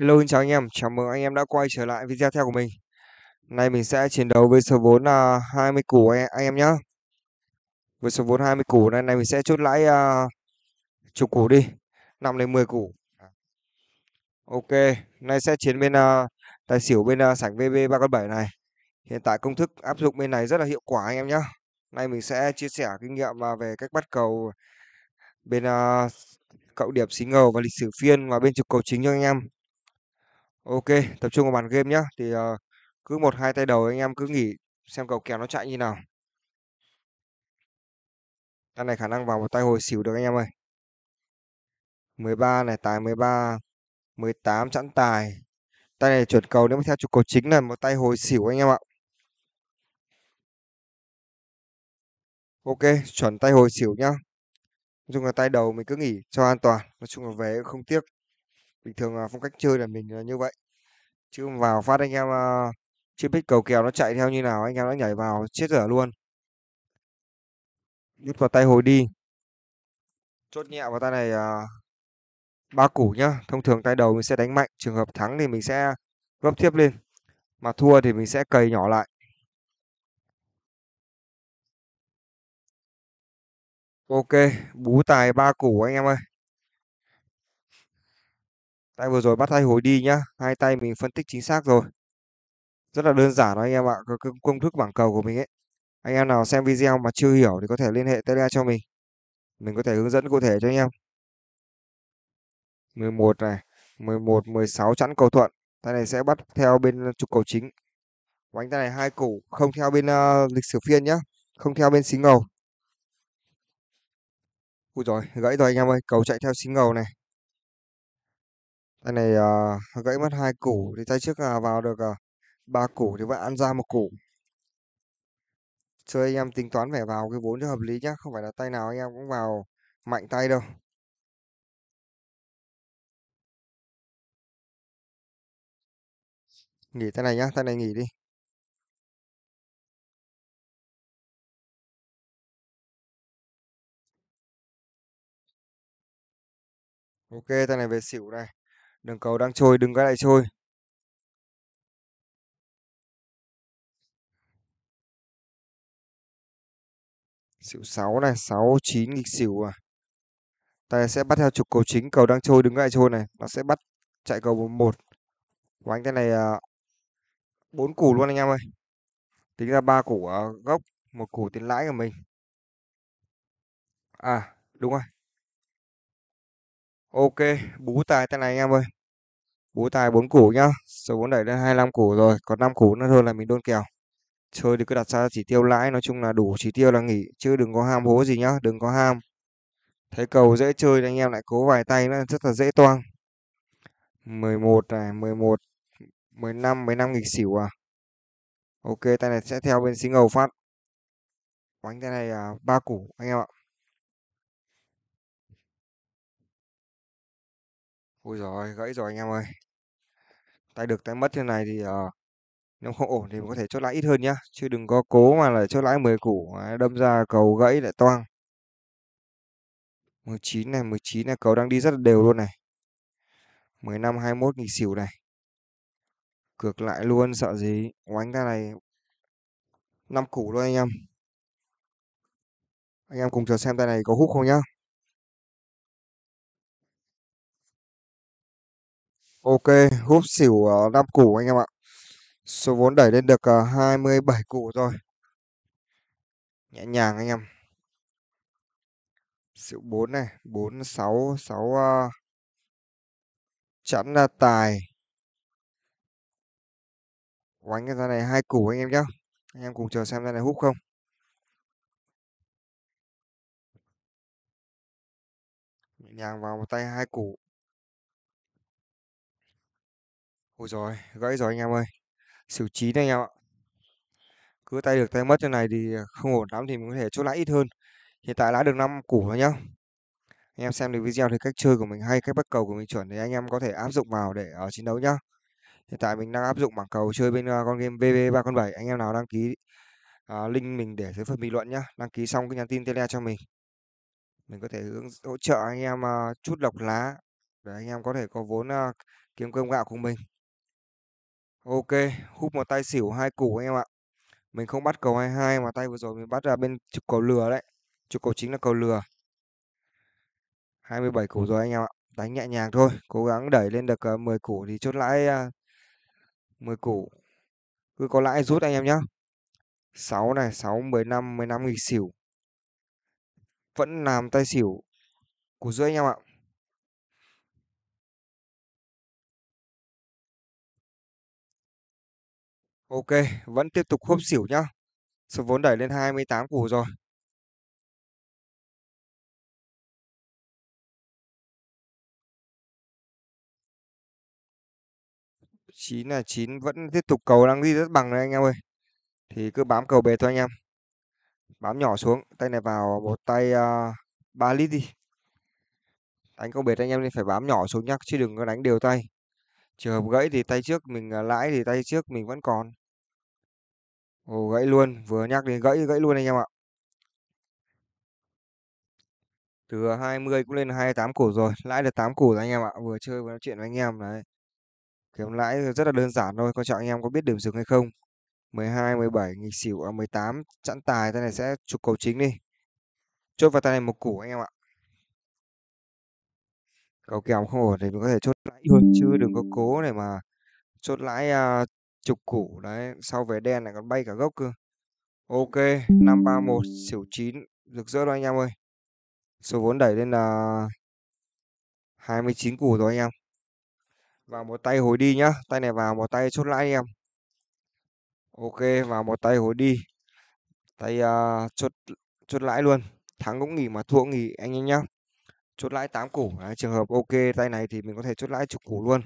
Hello xin chào anh em, chào mừng anh em đã quay trở lại video theo của mình Nay mình sẽ chiến đấu với số vốn là uh, 20 củ anh, em nhé Với số vốn 20 củ này, này mình sẽ chốt lãi uh, chục củ đi 5 đến 10 củ Ok, nay sẽ chiến bên uh, tài xỉu bên uh, sảnh VB 307 này Hiện tại công thức áp dụng bên này rất là hiệu quả anh em nhé Nay mình sẽ chia sẻ kinh nghiệm uh, về cách bắt cầu bên uh, cậu điểm xí ngầu và lịch sử phiên và bên trục cầu chính cho anh em Ok, tập trung vào bàn game nhá. Thì uh, cứ một hai tay đầu anh em cứ nghỉ xem cầu kèo nó chạy như nào. Tay này khả năng vào một tay hồi xỉu được anh em ơi. 13 này tài 13, 18 chẵn tài. Tay này chuẩn cầu nếu mà theo trục cầu chính là một tay hồi xỉu anh em ạ. Ok, chuẩn tay hồi xỉu nhá. Nói chung là tay đầu mình cứ nghỉ cho an toàn. Nói chung là về không tiếc bình thường à, phong cách chơi là mình là như vậy chứ vào phát anh em à, chưa biết cầu kèo nó chạy theo như nào anh em đã nhảy vào chết dở luôn đút vào tay hồi đi chốt nhẹ vào tay này à, ba uh, củ nhá thông thường tay đầu mình sẽ đánh mạnh trường hợp thắng thì mình sẽ gấp tiếp lên mà thua thì mình sẽ cầy nhỏ lại ok bú tài ba củ anh em ơi tay vừa rồi bắt tay hồi đi nhá hai tay mình phân tích chính xác rồi rất là đơn giản đó anh em ạ cái công thức bảng cầu của mình ấy anh em nào xem video mà chưa hiểu thì có thể liên hệ tele cho mình mình có thể hướng dẫn cụ thể cho anh em 11 này 11 16 chẵn cầu thuận tay này sẽ bắt theo bên trục cầu chính quanh tay này hai củ không theo bên uh, lịch sử phiên nhá không theo bên xí ngầu ui rồi gãy rồi anh em ơi cầu chạy theo xí ngầu này tay này uh, gãy mất hai củ thì tay trước là vào được ờ, ba uh, củ thì vẫn ăn ra một củ chơi anh em tính toán vẻ vào cái vốn cho hợp lý nhá không phải là tay nào anh em cũng vào mạnh tay đâu nghỉ tay này nhá tay này nghỉ đi ok tay này về xỉu đây Đường cầu đang trôi, đừng có lại trôi. Xỉu 6 này, 6, 9 nghịch xỉu à. Tài sẽ bắt theo trục cầu chính, cầu đang trôi, đứng lại trôi này. Nó sẽ bắt chạy cầu 1. Của anh cái này à, 4 củ luôn anh em ơi. Tính ra 3 củ gốc, một củ tiền lãi của mình. À, đúng rồi, ok bú tài tay này anh em ơi bú tài bốn củ nhá số bốn đẩy lên 25 củ rồi còn 5 củ nữa thôi là mình đôn kèo chơi thì cứ đặt ra chỉ tiêu lãi nói chung là đủ chỉ tiêu là nghỉ chứ đừng có ham hố gì nhá đừng có ham thấy cầu dễ chơi thì anh em lại cố vài tay nữa, rất là dễ toang 11 này 11 15 15 nghịch xỉu à ok tay này sẽ theo bên xí ngầu phát bánh tay này à, ba à, củ anh em ạ ui rồi gãy rồi anh em ơi tay được tay mất thế này thì uh, nếu không ổn thì có thể chốt lãi ít hơn nhá chứ đừng có cố mà lại chốt lãi 10 củ đâm ra cầu gãy lại toang 19 này 19 này cầu đang đi rất là đều luôn này 15 21 nghỉ xỉu này cược lại luôn sợ gì oánh ra này 5 củ luôn anh em anh em cùng chờ xem tay này có hút không nhá Ok, húp xỉu uh, 5 củ anh em ạ. Số vốn đẩy lên được uh, ờ, 27 củ rồi. Nhẹ nhàng anh em. Xỉu 4 này, 4 6 6 uh, chẵn là ờ, tài. Oánh cái ra này hai củ anh em nhé. Anh em cùng chờ xem ra này húp không. Nhẹ nhàng vào một tay hai củ. Ôi rồi gãy rồi anh em ơi. Xỉu chín anh em ạ. Cứ tay được tay mất thế này thì không ổn lắm thì mình có thể chốt lãi ít hơn. Hiện tại lãi được 5 củ rồi nhá. Anh em xem được video thì cách chơi của mình hay cách bắt cầu của mình chuẩn thì anh em có thể áp dụng vào để ở ờ, chiến đấu nhá. Hiện tại mình đang áp dụng bảng cầu chơi bên ờ, con game vv con 307 Anh em nào đăng ký à, link mình để dưới phần bình luận nhá. Đăng ký xong cứ nhắn tin tele cho mình. Mình có thể hướng hỗ trợ anh em à, chút lọc lá để anh em có thể có vốn à, kiếm cơm gạo của mình. Ok, húp một tay xỉu hai củ anh em ạ. Mình không bắt cầu 22 mà tay vừa rồi mình bắt ra bên trục cầu lừa đấy. Trục cầu chính là cầu lừa. 27 củ rồi anh em ạ. Đánh nhẹ nhàng thôi, cố gắng đẩy lên được 10 ờ, củ thì chốt lãi 10 ờ, củ. Cứ có lãi rút anh em nhé. 6 này, 6 15, 15 nghịch xỉu. Vẫn làm tay xỉu. Củ rưỡi anh em ạ. Ok, vẫn tiếp tục khốp xỉu nhá. Số vốn đẩy lên 28 củ rồi. chín là chín vẫn tiếp tục cầu đang đi rất bằng đấy anh em ơi thì cứ bám cầu bệt thôi anh em bám nhỏ xuống tay này vào một tay uh, à, 3 lít đi đánh cầu bệt anh em nên phải bám nhỏ xuống nhắc chứ đừng có đánh đều tay trường hợp gãy thì tay trước mình à, lãi thì tay trước mình vẫn còn Ồ, gãy luôn, vừa nhắc đến gãy gãy luôn anh em ạ. Từ 20 cũng lên 28 củ rồi, lãi được 8 củ rồi anh em ạ, vừa chơi vừa nói chuyện với anh em đấy. Kiếm lãi rất là đơn giản thôi, quan trọng anh em có biết điểm dừng hay không. 12, 17, nghịch xỉu, à 18, chặn tài, tay này sẽ chụp cầu chính đi. Chốt vào tay này một củ anh em ạ. Cầu kèo không ổn thì mình có thể chốt lãi thôi, chứ đừng có cố để mà chốt lãi uh, chục củ đấy sau về đen này còn bay cả gốc cơ ok 531 xỉu 9 rực rỡ đó anh em ơi số vốn đẩy lên là 29 củ rồi anh em vào một tay hồi đi nhá tay này vào một tay chốt lãi anh em ok vào một tay hồi đi tay uh, chốt chốt lãi luôn thắng cũng nghỉ mà thua cũng nghỉ anh em nhá chốt lãi 8 củ à, trường hợp ok tay này thì mình có thể chốt lãi chục củ luôn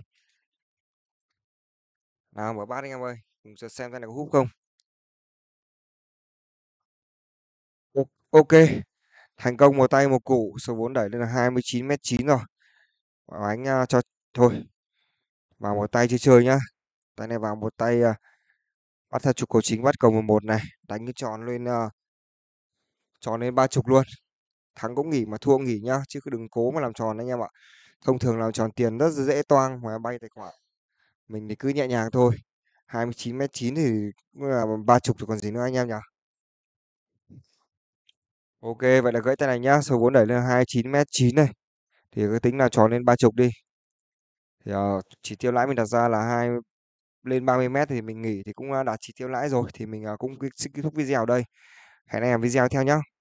nào mở bát anh em ơi cùng xem thế này có hút không ok thành công một tay một cụ số vốn đẩy lên là 29 m 9 rồi bảo anh uh, cho thôi vào một tay chơi chơi nhá tay này vào một tay uh, bắt theo trục cầu chính bắt cầu 11 này đánh cái tròn lên uh, tròn lên ba chục luôn thắng cũng nghỉ mà thua nghỉ nhá chứ cứ đừng cố mà làm tròn anh em ạ thông thường làm tròn tiền rất dễ toang mà bay tài khoản mình thì cứ nhẹ nhàng thôi 29 mét 9 thì là ba chục thì còn gì nữa anh em nhỉ Ok vậy là gãy tay này nhá số 4 đẩy lên 29 mét 9 này thì cứ tính là tròn lên ba chục đi thì uh, chỉ tiêu lãi mình đặt ra là hai lên 30 mét thì mình nghỉ thì cũng ờ, đạt chỉ tiêu lãi rồi thì mình uh, cũng kết thúc video ở đây hẹn anh em video theo nhá